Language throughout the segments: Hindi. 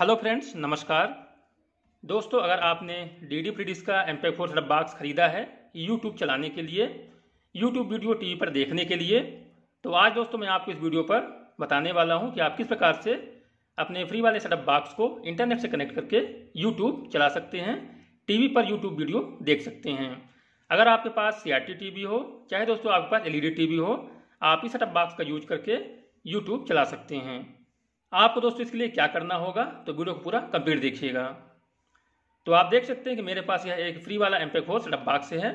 हेलो फ्रेंड्स नमस्कार दोस्तों अगर आपने डी डी प्रीडिस का एम पी फोर बॉक्स खरीदा है यूट्यूब चलाने के लिए यूट्यूब वीडियो टीवी पर देखने के लिए तो आज दोस्तों मैं आपको इस वीडियो पर बताने वाला हूं कि आप किस प्रकार से अपने फ्री वाले सेटअप बॉक्स को इंटरनेट से कनेक्ट करके यूट्यूब चला सकते हैं टीवी पर यूट्यूब वीडियो देख सकते हैं अगर आपके पास सी आर हो चाहे दोस्तों आपके पास एल ई e हो आप इस सेटअप बाक्स का यूज करके यूट्यूब चला सकते हैं आपको दोस्तों इसके लिए क्या करना होगा तो वीडियो को पूरा कंप्लीट देखिएगा तो आप देख सकते हैं कि मेरे पास यह एक फ्री वाला एम्पेक हो सेटअप से है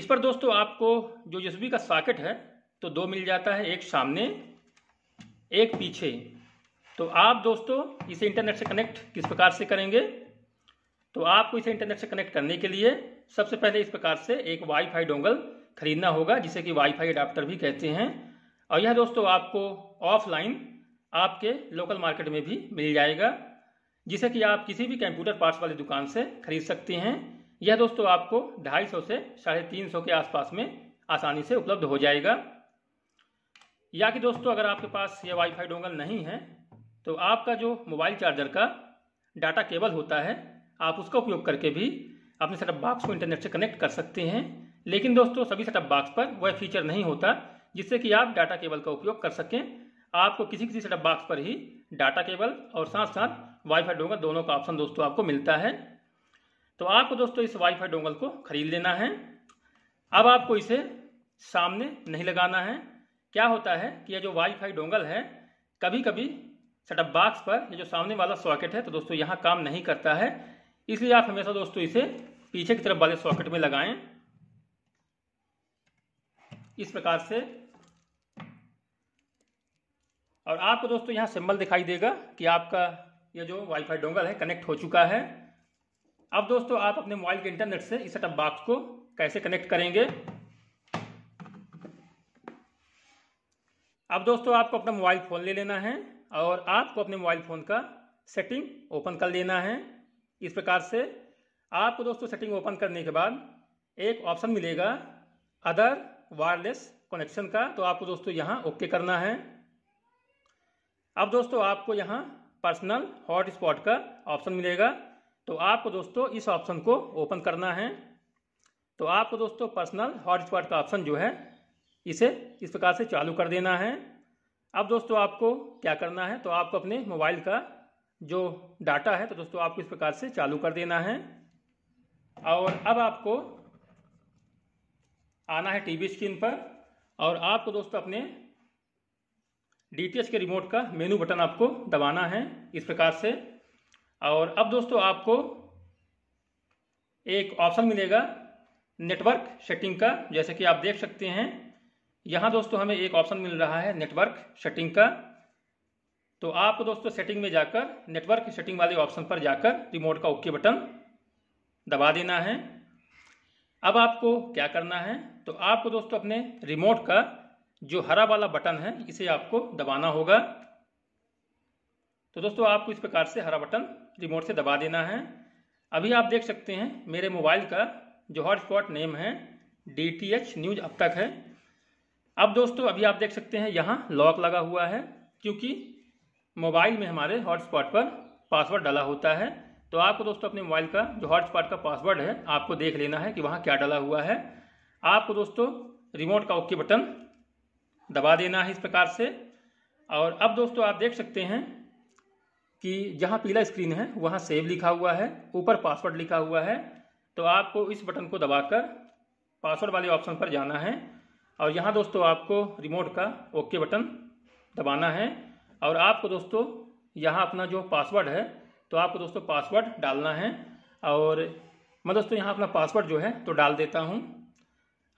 इस पर दोस्तों आपको जो यस का सॉकेट है तो दो मिल जाता है एक सामने एक पीछे तो आप दोस्तों इसे इंटरनेट से कनेक्ट किस प्रकार से करेंगे तो आपको इसे इंटरनेट से कनेक्ट करने के लिए सबसे पहले इस प्रकार से एक वाईफाई डोंगल खरीदना होगा जिसे कि वाईफाई अडाप्टर भी कहते हैं और यह दोस्तों आपको ऑफलाइन आपके लोकल मार्केट में भी मिल जाएगा जिसे कि आप किसी भी कंप्यूटर पार्ट्स वाली दुकान से खरीद सकते हैं यह दोस्तों आपको ढाई सौ से साढ़े तीन सौ के आसपास में आसानी से उपलब्ध हो जाएगा या कि दोस्तों अगर आपके पास ये वाईफाई डोंगल नहीं है तो आपका जो मोबाइल चार्जर का डाटा केबल होता है आप उसका उपयोग करके भी अपने सेटअप बॉक्स को इंटरनेट से कनेक्ट कर सकते हैं लेकिन दोस्तों सभी सेटअप बॉक्स पर वह फीचर नहीं होता जिससे कि आप डाटा केबल का उपयोग कर सकें आपको किसी किसी सेटअप बॉक्स पर ही डाटा केबल और साथ साथ वाईफाई डोंगल दोनों का ऑप्शन दोस्तों आपको मिलता है तो आपको दोस्तों इस वाईफाई डोंगल को खरीद लेना है अब आपको इसे सामने नहीं लगाना है क्या होता है कि यह जो वाईफाई डोंगल है कभी कभी सेटअप बॉक्स पर ये जो सामने वाला सॉकेट है तो दोस्तों यहाँ काम नहीं करता है इसलिए आप हमेशा दोस्तों इसे पीछे की तरफ वाले सॉकेट में लगाएं इस प्रकार से और आपको दोस्तों यहाँ सिंबल दिखाई देगा कि आपका ये जो वाईफाई डोंगल है कनेक्ट हो चुका है अब दोस्तों आप अपने मोबाइल के इंटरनेट से इस सेटअप बॉक्स को कैसे कनेक्ट करेंगे अब दोस्तों आपको अपना मोबाइल फ़ोन ले लेना है और आपको अपने मोबाइल फ़ोन का सेटिंग ओपन कर लेना है इस प्रकार से आपको दोस्तों सेटिंग ओपन करने के बाद एक ऑप्शन मिलेगा अदर वायरलेस कनेक्शन का तो आपको दोस्तों यहाँ ओके करना है अब दोस्तों आपको यहाँ पर्सनल हॉटस्पॉट का ऑप्शन मिलेगा तो आपको दोस्तों इस ऑप्शन को ओपन करना है तो आपको दोस्तों पर्सनल हॉटस्पॉट का ऑप्शन जो है इसे इस प्रकार से चालू कर देना है अब दोस्तों आपको क्या करना है तो आपको अपने मोबाइल का जो डाटा है तो दोस्तों आपको इस प्रकार से चालू कर देना है और अब आपको आना है टीवी स्क्रीन पर और आपको दोस्तों अपने डीटीएच के रिमोट का मेनू बटन आपको दबाना है इस प्रकार से और अब दोस्तों आपको एक ऑप्शन मिलेगा नेटवर्क सेटिंग का जैसे कि आप देख सकते हैं यहाँ दोस्तों हमें एक ऑप्शन मिल रहा है नेटवर्क सेटिंग का तो आपको दोस्तों सेटिंग में जाकर नेटवर्क सेटिंग वाले ऑप्शन पर जाकर रिमोट का ओके बटन दबा देना है अब आपको क्या करना है तो आपको दोस्तों अपने रिमोट का जो हरा वाला बटन है इसे आपको दबाना होगा तो दोस्तों आपको इस प्रकार से हरा बटन रिमोट से दबा देना है अभी आप देख सकते हैं मेरे मोबाइल का जो हॉटस्पॉट नेम है डी टी एच न्यूज अब तक है अब दोस्तों अभी आप देख सकते हैं यहाँ लॉक लगा हुआ है क्योंकि मोबाइल में हमारे हॉटस्पॉट पर पासवर्ड डाला होता है तो आपको दोस्तों अपने मोबाइल का जो हॉटस्पॉट का पासवर्ड है आपको देख लेना है कि वहाँ क्या डाला हुआ है आपको दोस्तों रिमोट का ओके बटन दबा देना है इस प्रकार से और अब दोस्तों आप देख सकते हैं कि जहाँ पीला स्क्रीन है वहाँ सेव लिखा हुआ है ऊपर पासवर्ड लिखा हुआ है तो आपको इस बटन को दबाकर पासवर्ड वाले ऑप्शन पर जाना है और यहाँ दोस्तों आपको रिमोट का ओके बटन दबाना है और आपको दोस्तों यहाँ अपना जो पासवर्ड है तो आपको दोस्तों पासवर्ड डालना है और मैं दोस्तों यहाँ अपना पासवर्ड जो है तो डाल देता हूँ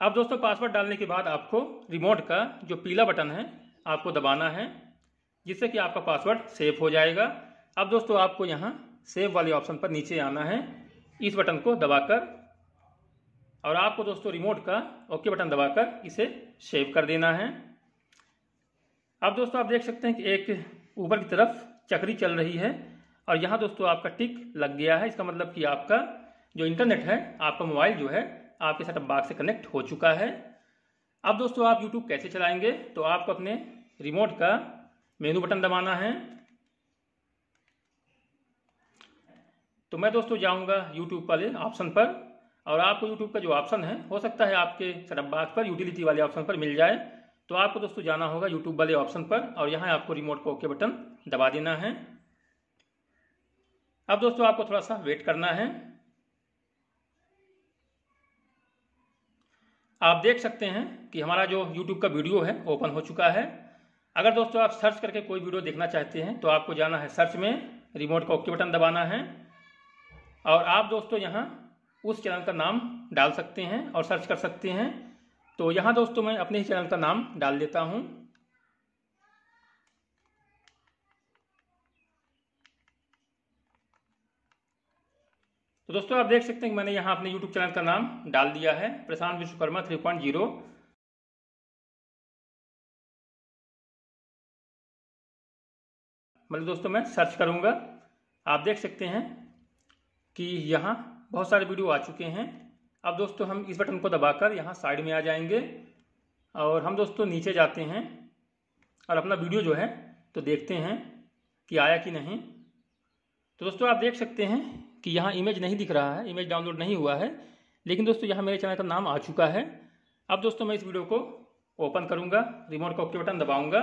अब दोस्तों पासवर्ड डालने के बाद आपको रिमोट का जो पीला बटन है आपको दबाना है जिससे कि आपका पासवर्ड सेव हो जाएगा अब दोस्तों आपको यहाँ सेव वाले ऑप्शन पर नीचे आना है इस बटन को दबाकर और आपको दोस्तों रिमोट का ओके बटन दबाकर इसे सेव कर देना है अब दोस्तों आप देख सकते हैं कि एक ऊपर की तरफ चक्री चल रही है और यहाँ दोस्तों आपका टिक लग गया है इसका मतलब कि आपका जो इंटरनेट है आपका मोबाइल जो है आपके सेटअप बाग से कनेक्ट हो चुका है अब दोस्तों आप यूट्यूब कैसे चलाएंगे तो आपको अपने रिमोट का मेनू बटन दबाना है तो मैं दोस्तों जाऊंगा यूट्यूब वाले ऑप्शन पर और आपको यूट्यूब का जो ऑप्शन है हो सकता है आपके सेटअप बाग पर यूटिलिटी वाले ऑप्शन पर मिल जाए तो आपको दोस्तों जाना होगा यूट्यूब वाले ऑप्शन पर और यहाँ आपको रिमोट को ओके बटन दबा देना है अब दोस्तों आपको थोड़ा सा वेट करना है आप देख सकते हैं कि हमारा जो यूट्यूब का वीडियो है ओपन हो चुका है अगर दोस्तों आप सर्च करके कोई वीडियो देखना चाहते हैं तो आपको जाना है सर्च में रिमोट का ओके बटन दबाना है और आप दोस्तों यहाँ उस चैनल का नाम डाल सकते हैं और सर्च कर सकते हैं तो यहाँ दोस्तों मैं अपने ही चैनल का नाम डाल देता हूँ तो दोस्तों आप देख सकते हैं मैंने यहाँ अपने यूट्यूब चैनल का नाम डाल दिया है Prashant Vishwakarma three point zero मतलब दोस्तों मैं सर्च करूँगा आप देख सकते हैं कि यहाँ बहुत सारे वीडियो आ चुके हैं अब दोस्तों हम इस बटन को दबाकर यहाँ साइड में आ जाएंगे और हम दोस्तों नीचे जाते हैं और अपना वीडियो जो है तो देखते हैं कि आया कि नहीं तो दोस्तों आप देख सकते हैं कि यहाँ इमेज नहीं दिख रहा है इमेज डाउनलोड नहीं हुआ है लेकिन दोस्तों यहाँ मेरे चैनल का नाम आ चुका है अब दोस्तों मैं इस वीडियो को ओपन करूँगा रिमोट का ओके बटन दबाऊँगा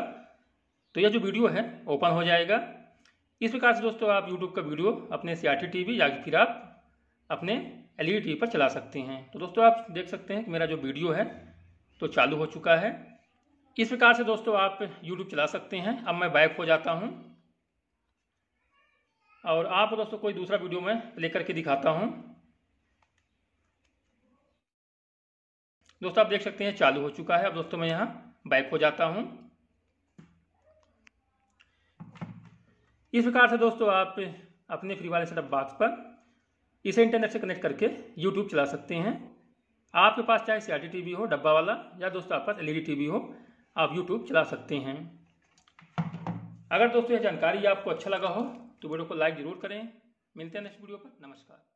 तो यह जो वीडियो है ओपन हो जाएगा इस प्रकार से दोस्तों आप यूट्यूब का वीडियो अपने सी आर टी या फिर आप अपने एल ई टी पर चला सकते हैं तो दोस्तों आप देख सकते हैं कि मेरा जो वीडियो है तो चालू हो चुका है इस प्रकार से दोस्तों आप यूट्यूब चला सकते हैं अब मैं बैक हो जाता हूँ और आप दोस्तों कोई दूसरा वीडियो में प्ले करके दिखाता हूं दोस्तों आप देख सकते हैं चालू हो चुका है अब दोस्तों मैं यहां बैक हो जाता हूं इस प्रकार से दोस्तों आप अपने फ्री वाले सेटअप बॉक्स पर इसे इंटरनेट से कनेक्ट करके यूट्यूब चला सकते हैं आपके पास चाहे सी आर टीवी हो डब्बा वाला या दोस्तों आपके पास एलईडी टीवी e हो आप यूट्यूब चला सकते हैं अगर दोस्तों यह जानकारी आपको अच्छा लगा हो तो वीडियो को लाइक जरूर करें मिलते हैं नेक्स्ट वीडियो पर नमस्कार